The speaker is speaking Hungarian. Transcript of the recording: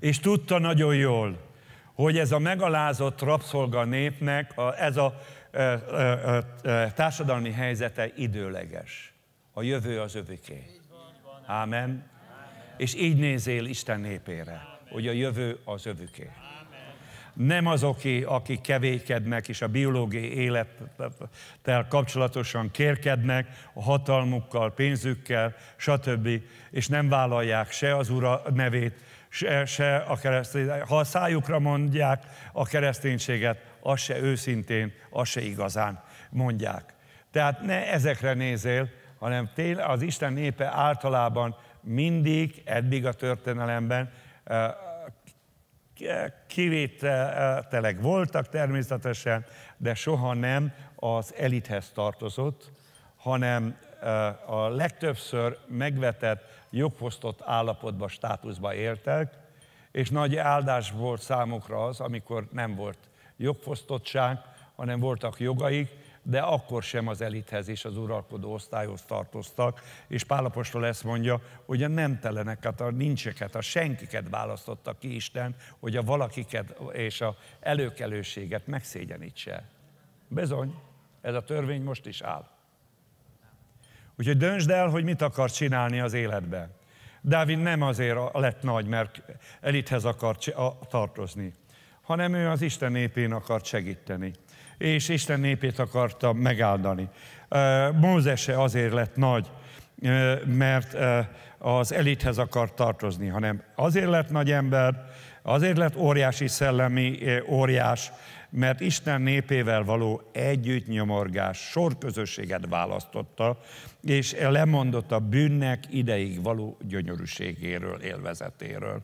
És tudta nagyon jól, hogy ez a megalázott rabszolga népnek, a, ez a e, e, e, e társadalmi helyzete időleges. A jövő az öviké. Ámen. És így nézél Isten népére, Amen. hogy a jövő az övüké. Nem azoké, akik kevékednek és a biológiai élettel kapcsolatosan kérkednek, a hatalmukkal, pénzükkel, stb. És nem vállalják se az Ura nevét, se, eh, se a keresztény, ha a szájukra mondják a kereszténységet, az se őszintén, az se igazán mondják. Tehát ne ezekre nézél, hanem az Isten népe általában mindig, eddig a történelemben eh, eh, kivételek voltak természetesen, de soha nem az elithez tartozott, hanem a legtöbbször megvetett, jogfosztott állapotba, státuszba éltek, és nagy áldás volt számukra az, amikor nem volt jogfosztottság, hanem voltak jogaik, de akkor sem az elithez és az uralkodó osztályhoz tartoztak, és Pálapostól ezt mondja, hogy a nemteleneket, a nincseket, a senkiket választotta ki Isten, hogy a valakiket és a előkelőséget megszégyenítse. Bezony, ez a törvény most is áll. Úgyhogy döntsd el, hogy mit akar csinálni az életben. Dávid nem azért lett nagy, mert elithez akar tartozni, hanem ő az Isten népén akart segíteni, és Isten népét akarta megáldani. Mózese azért lett nagy, mert az elithez akart tartozni, hanem azért lett nagy ember, Azért lett óriási szellemi óriás, mert Isten népével való együttnyomorgás, sorközösséget választotta, és lemondott a bűnnek ideig való gyönyörűségéről, élvezetéről.